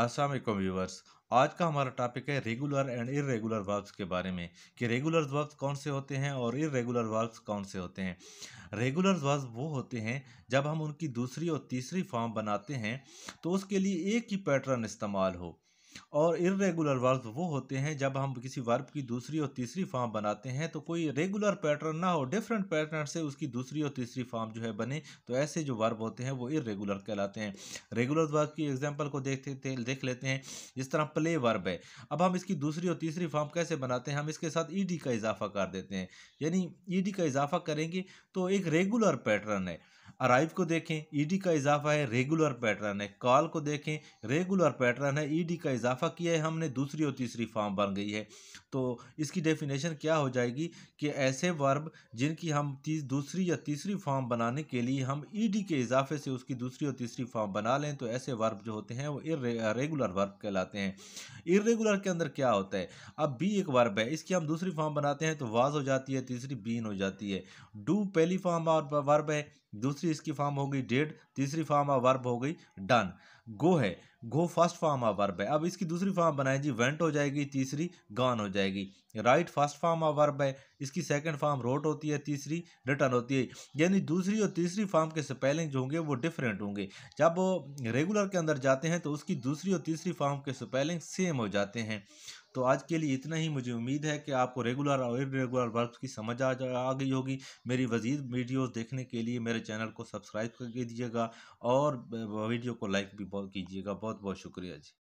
अस्सलाम वालेकुम व्यूवर्स आज का हमारा टॉपिक है रेगुलर एंड इरेगुलर वर्ब्स के बारे में कि रेगुलर वर्ब्स कौन से होते हैं और इरेगुलर वर्ब्स कौन से होते हैं रेगुलर वर्ब्स वो होते हैं जब हम उनकी दूसरी और तीसरी फॉर्म बनाते हैं तो उसके लिए एक ही पैटर्न इस्तेमाल हो और इरेगुलर वर्ब वो होते हैं जब हम किसी वर्ब की दूसरी और तीसरी फॉर्म बनाते हैं तो कोई रेगुलर पैटर्न ना हो डिफरेंट पैटर्न से उसकी दूसरी और तीसरी फॉर्म जो है बने तो ऐसे जो वर्ब होते हैं वो इरेगुलर कहलाते हैं रेगुलर वर्ब की एग्जाम्पल को देखते देख लेते हैं जिस तरह प्ले वर्ब है अब हम इसकी दूसरी और तीसरी फॉर्म कैसे बनाते हैं हम इसके साथ ई का इजाफा कर देते हैं यानी ई का इजाफा करेंगे तो एक रेगुलर पैटर्न है अराइव को देखें ईडी e का इजाफा है रेगुलर पैटर्न है कॉल को देखें रेगुलर पैटर्न है ईडी e का इजाफा किया है हमने दूसरी और तीसरी फॉर्म बन गई है तो इसकी डेफिनेशन क्या हो जाएगी कि ऐसे वर्ब जिनकी हम तीस दूसरी या तीसरी फॉर्म बनाने के लिए हम ई e के इजाफे से उसकी दूसरी और तीसरी फॉर्म बना लें तो ऐसे वर्ब जो होते हैं वो रेगुलर वर्ब कहलाते हैं इरेगुलर के अंदर क्या होता है अब बी एक वर्ब है इसकी हम दूसरी फॉर्म बनाते हैं तो वाज हो जाती है तीसरी बीन हो जाती है डू पहली फॉर्म वर्ब है दूसरी इसकी फॉर्म हो गई डेड तीसरी फॉर्म वर्ब हो गई डन गो है go first form of verb है अब इसकी दूसरी फॉर्म बनाए जी वेंट हो जाएगी तीसरी गॉन हो जाएगी write first form of verb है इसकी सेकंड फॉर्म रोट होती है तीसरी रिटर्न होती है यानी दूसरी और तीसरी फॉर्म के स्पेलिंग जो होंगे वो डिफरेंट होंगे जब वो रेगुलर के अंदर जाते हैं तो उसकी दूसरी और तीसरी फॉर्म के स्पेलिंग सेम हो जाते हैं तो आज के लिए इतना ही मुझे उम्मीद है कि आपको रेगुलर और इरेगुलर वर्ब्स की समझ आ जा आ गई होगी मेरी मज़ीद वीडियोस देखने के लिए मेरे चैनल को सब्सक्राइब कर दीजिएगा और वीडियो को लाइक भी बहुत कीजिएगा बहुत बहुत बहुत शुक्रिया जी